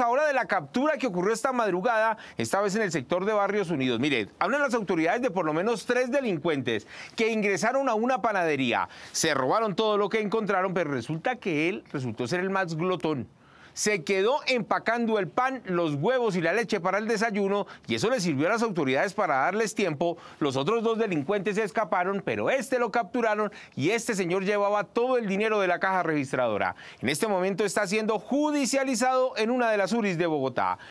ahora de la captura que ocurrió esta madrugada, esta vez en el sector de Barrios Unidos. Mire, hablan las autoridades de por lo menos tres delincuentes que ingresaron a una panadería. Se robaron todo lo que encontraron, pero resulta que él resultó ser el más glotón se quedó empacando el pan, los huevos y la leche para el desayuno y eso le sirvió a las autoridades para darles tiempo. Los otros dos delincuentes se escaparon, pero este lo capturaron y este señor llevaba todo el dinero de la caja registradora. En este momento está siendo judicializado en una de las URIs de Bogotá.